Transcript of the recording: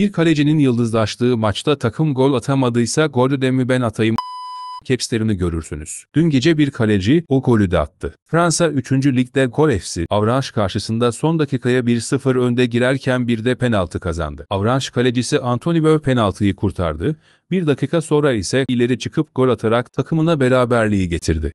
Bir kalecinin yıldızlaştığı maçta takım gol atamadıysa golü de mi ben atayım capslerini görürsünüz. Dün gece bir kaleci o golü de attı. Fransa 3. Lig'de Gol FC Avranş karşısında son dakikaya 1-0 önde girerken bir de penaltı kazandı. Avranş kalecisi Anthony Böv penaltıyı kurtardı. Bir dakika sonra ise ileri çıkıp gol atarak takımına beraberliği getirdi.